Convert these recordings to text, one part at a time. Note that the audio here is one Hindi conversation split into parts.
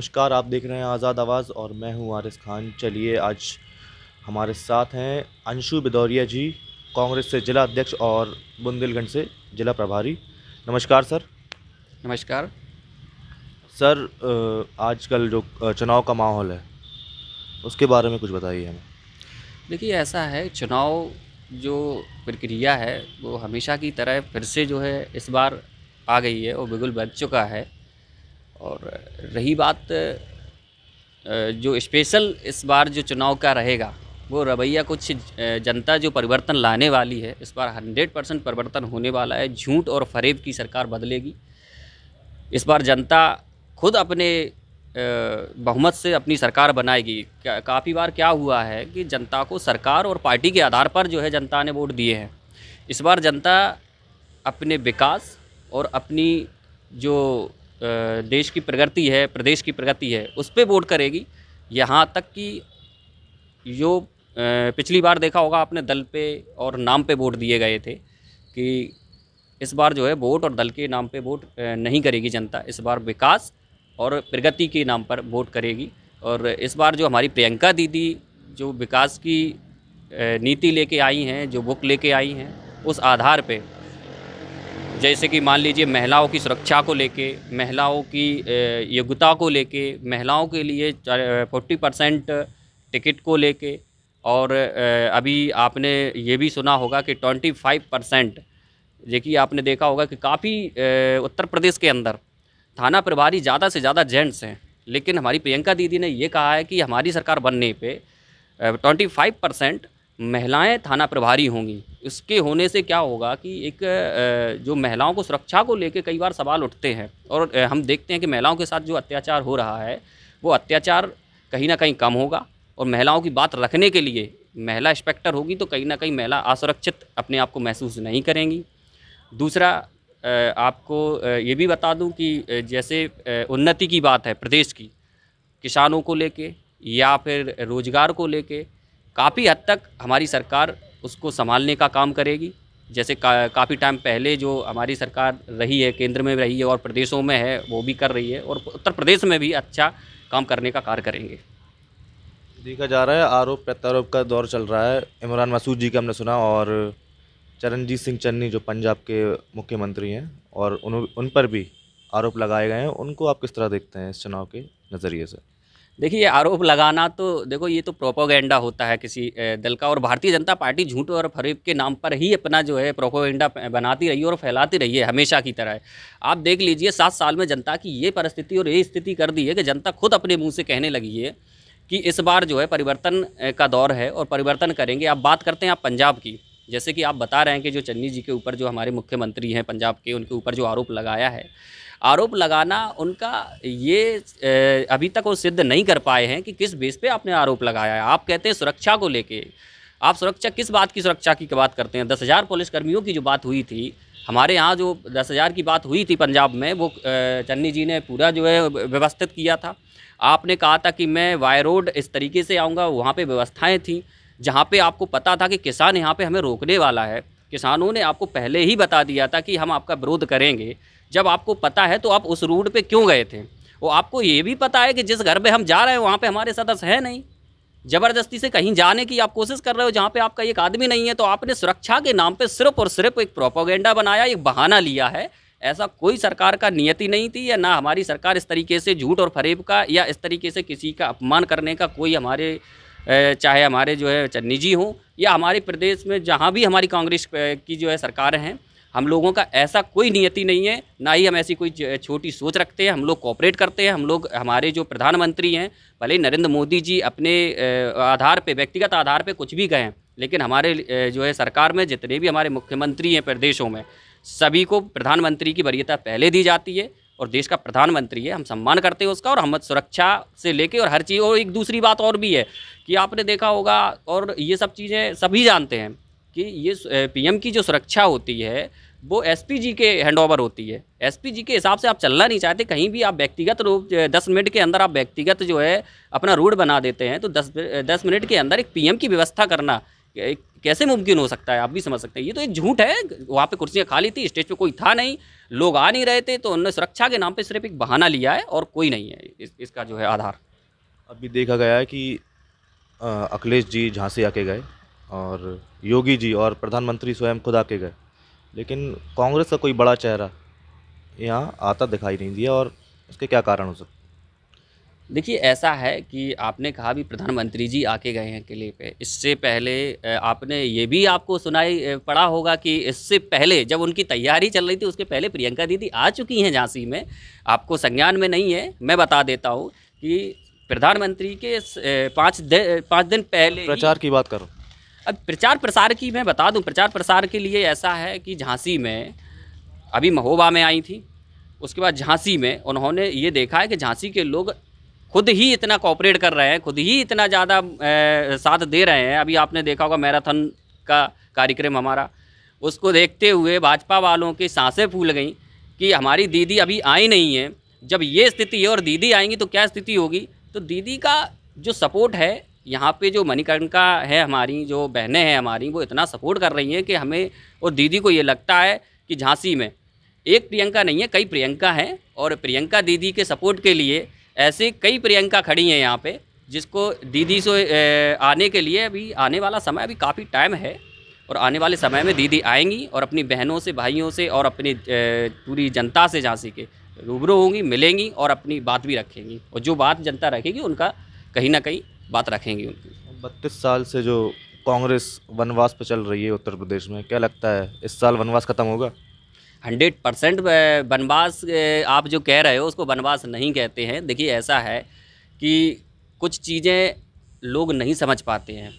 नमस्कार आप देख रहे हैं आज़ाद आवाज़ और मैं हूं आरिस खान चलिए आज हमारे साथ हैं अंशु बिदौरिया जी कांग्रेस से जिला अध्यक्ष और बुंदेलगंज से जिला प्रभारी नमस्कार सर नमस्कार सर आजकल जो चुनाव का माहौल है उसके बारे में कुछ बताइए हमें देखिए ऐसा है चुनाव जो प्रक्रिया है वो हमेशा की तरह फिर से जो है इस बार आ गई है वो बिल्कुल बच चुका है और रही बात जो स्पेशल इस बार जो चुनाव का रहेगा वो रवैया कुछ जनता जो परिवर्तन लाने वाली है इस बार हंड्रेड परसेंट परिवर्तन होने वाला है झूठ और फरेब की सरकार बदलेगी इस बार जनता खुद अपने बहुमत से अपनी सरकार बनाएगी काफ़ी बार क्या हुआ है कि जनता को सरकार और पार्टी के आधार पर जो है जनता ने वोट दिए हैं इस बार जनता अपने विकास और अपनी जो देश की प्रगति है प्रदेश की प्रगति है उस पर वोट करेगी यहाँ तक कि जो पिछली बार देखा होगा आपने दल पे और नाम पे वोट दिए गए थे कि इस बार जो है वोट और दल के नाम पे वोट नहीं करेगी जनता इस बार विकास और प्रगति के नाम पर वोट करेगी और इस बार जो हमारी प्रियंका दीदी जो विकास की नीति लेके आई हैं जो बुक लेके आई हैं उस आधार पे जैसे कि मान लीजिए महिलाओं की सुरक्षा को लेके महिलाओं की योग्यता को लेके महिलाओं के लिए फोर्टी परसेंट टिकट को लेके और अभी आपने ये भी सुना होगा कि ट्वेंटी फाइव परसेंट देखिए आपने देखा होगा कि काफ़ी उत्तर प्रदेश के अंदर थाना प्रभारी ज़्यादा से ज़्यादा जेंट्स हैं लेकिन हमारी प्रियंका दीदी ने ये कहा है कि हमारी सरकार बनने पर ट्वेंटी फाइव परसेंट महिलाएं थाना प्रभारी होंगी इसके होने से क्या होगा कि एक जो महिलाओं को सुरक्षा को लेकर कई बार सवाल उठते हैं और हम देखते हैं कि महिलाओं के साथ जो अत्याचार हो रहा है वो अत्याचार कहीं ना कहीं कम होगा और महिलाओं की बात रखने के लिए महिला इंस्पेक्टर होगी तो कहीं ना कहीं महिला असुरक्षित अपने आप को महसूस नहीं करेंगी दूसरा आपको ये भी बता दूं कि जैसे उन्नति की बात है प्रदेश की किसानों को लेके या फिर रोज़गार को लेके काफ़ी हद तक हमारी सरकार उसको संभालने का काम करेगी जैसे का, काफ़ी टाइम पहले जो हमारी सरकार रही है केंद्र में रही है और प्रदेशों में है वो भी कर रही है और उत्तर प्रदेश में भी अच्छा काम करने का कार्य करेंगे देखा जा रहा है आरोप प्रत्यारोप का दौर चल रहा है इमरान मसूद जी का हमने सुना और चरणजीत सिंह चन्नी जो पंजाब के मुख्यमंत्री हैं और उन उन पर भी आरोप लगाए गए हैं उनको आप किस तरह देखते हैं इस चुनाव के नज़रिए से देखिए आरोप लगाना तो देखो ये तो प्रोपोगेंडा होता है किसी दल का और भारतीय जनता पार्टी झूठ और फरेब के नाम पर ही अपना जो है प्रोपोगेंडा बनाती रही है और फैलाती रही है हमेशा की तरह आप देख लीजिए सात साल में जनता की ये परिस्थिति और ये स्थिति कर दी है कि जनता खुद अपने मुँह से कहने लगी है कि इस बार जो है परिवर्तन का दौर है और परिवर्तन करेंगे आप बात करते हैं आप पंजाब की जैसे कि आप बता रहे हैं कि जो चन्नी जी के ऊपर जो हमारे मुख्यमंत्री हैं पंजाब के उनके ऊपर जो आरोप लगाया है आरोप लगाना उनका ये अभी तक वो सिद्ध नहीं कर पाए हैं कि किस बेस पे आपने आरोप लगाया है आप कहते हैं सुरक्षा को लेके आप सुरक्षा किस बात की सुरक्षा की बात करते हैं दस हज़ार पुलिसकर्मियों की जो बात हुई थी हमारे यहाँ जो दस हज़ार की बात हुई थी पंजाब में वो चन्नी जी ने पूरा जो है व्यवस्थित किया था आपने कहा था कि मैं वाई रोड इस तरीके से आऊँगा वहाँ पर व्यवस्थाएँ थीं जहाँ पे आपको पता था कि किसान यहाँ पे हमें रोकने वाला है किसानों ने आपको पहले ही बता दिया था कि हम आपका विरोध करेंगे जब आपको पता है तो आप उस रूट पे क्यों गए थे वो आपको ये भी पता है कि जिस घर पे हम जा रहे हैं वहाँ पे हमारे सदस्य है नहीं ज़बरदस्ती से कहीं जाने की आप कोशिश कर रहे हो जहाँ पे आपका एक आदमी नहीं है तो आपने सुरक्षा के नाम पे सिर्फ और सिर्फ एक प्रोपोगेंडा बनाया एक बहाना लिया है ऐसा कोई सरकार का नियति नहीं थी या ना हमारी सरकार इस तरीके से झूठ और फरेब का या इस तरीके से किसी का अपमान करने का कोई हमारे चाहे हमारे जो है निजी हों या हमारे प्रदेश में जहाँ भी हमारी कांग्रेस की जो है सरकार हैं हम लोगों का ऐसा कोई नियति नहीं है ना ही हम ऐसी कोई छोटी सोच रखते हैं हम लोग कॉपरेट करते हैं हम लोग हमारे जो प्रधानमंत्री हैं भले नरेंद्र मोदी जी अपने आधार पे व्यक्तिगत आधार पे कुछ भी गए हैं लेकिन हमारे जो है सरकार में जितने भी हमारे मुख्यमंत्री हैं प्रदेशों में सभी को प्रधानमंत्री की वरीयता पहले दी जाती है और देश का प्रधानमंत्री है हम सम्मान करते हैं उसका और हम सुरक्षा से लेके और हर चीज़ और एक दूसरी बात और भी है कि आपने देखा होगा और ये सब चीज़ें सभी जानते हैं कि ये पीएम की जो सुरक्षा होती है वो एसपीजी के हैंडओवर होती है एसपीजी के हिसाब से आप चलना नहीं चाहते कहीं भी आप व्यक्तिगत रूप दस मिनट के अंदर आप व्यक्तिगत जो है अपना रोड बना देते हैं तो दस दस मिनट के अंदर एक पीएम की व्यवस्था करना कैसे मुमकिन हो सकता है आप भी समझ सकते हैं ये तो एक झूठ है वहाँ पे कुर्सियाँ खाली थी स्टेज पे कोई था नहीं लोग आ नहीं रहे थे तो उन्होंने सुरक्षा के नाम पर सिर्फ एक बहाना लिया है और कोई नहीं है इस, इसका जो है आधार अभी देखा गया है कि अखिलेश जी झांसी आके गए और योगी जी और प्रधानमंत्री स्वयं खुद आके गए लेकिन कांग्रेस का कोई बड़ा चेहरा यहाँ आता दिखाई नहीं दिया और उसके क्या कारण हो सकते देखिए ऐसा है कि आपने कहा भी प्रधानमंत्री जी आके गए हैं किले पे इससे पहले आपने ये भी आपको सुनाई पड़ा होगा कि इससे पहले जब उनकी तैयारी चल रही थी उसके पहले प्रियंका दीदी आ चुकी हैं झांसी में आपको संज्ञान में नहीं है मैं बता देता हूँ कि प्रधानमंत्री के पाँच पाँच दिन पहले प्रचार की बात करो अब प्रचार प्रसार की मैं बता दूँ प्रचार प्रसार के लिए ऐसा है कि झांसी में अभी महोबा में आई थी उसके बाद झांसी में उन्होंने ये देखा है कि झांसी के लोग खुद ही इतना कॉपरेट कर रहे हैं खुद ही इतना ज़्यादा साथ दे रहे हैं अभी आपने देखा होगा मैराथन का कार्यक्रम हमारा उसको देखते हुए भाजपा वालों की सांसें फूल गई कि हमारी दीदी अभी आई नहीं है जब ये स्थिति है और दीदी आएंगी तो क्या स्थिति होगी तो दीदी का जो सपोर्ट है यहाँ पे जो मणिकर्णिका है हमारी जो बहनें हैं हमारी वो इतना सपोर्ट कर रही हैं कि हमें और दीदी को ये लगता है कि झांसी में एक प्रियंका नहीं है कई प्रियंका हैं और प्रियंका दीदी के सपोर्ट के लिए ऐसे कई प्रियंका खड़ी हैं यहाँ पे जिसको दीदी से आने के लिए अभी आने वाला समय अभी काफ़ी टाइम है और आने वाले समय में दीदी आएंगी और अपनी बहनों से भाइयों से और अपनी पूरी जनता से झांसी के रूबरू होंगी मिलेंगी और अपनी बात भी रखेंगी और जो बात जनता रखेगी उनका कहीं ना कहीं बात रखेंगी उनकी बत्तीस साल से जो कांग्रेस वनवास पर चल रही है उत्तर प्रदेश में क्या लगता है इस साल वनवास ख़त्म होगा हंड्रेड परसेंट वनवास आप जो कह रहे हो उसको वनवास नहीं कहते हैं देखिए ऐसा है कि कुछ चीज़ें लोग नहीं समझ पाते हैं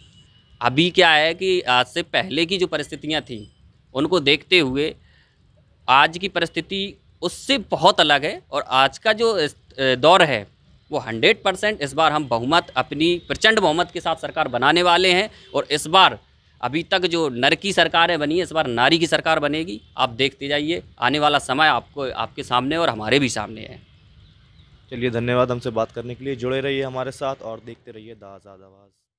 अभी क्या है कि आज से पहले की जो परिस्थितियाँ थी उनको देखते हुए आज की परिस्थिति उससे बहुत अलग है और आज का जो दौर है वो हंड्रेड परसेंट इस बार हम बहुमत अपनी प्रचंड बहुमत के साथ सरकार बनाने वाले हैं और इस बार अभी तक जो नर की सरकारें बनी है इस बार नारी की सरकार बनेगी आप देखते जाइए आने वाला समय आपको आपके सामने और हमारे भी सामने है चलिए धन्यवाद हमसे बात करने के लिए जुड़े रहिए हमारे साथ और देखते रहिए दाज आवाज़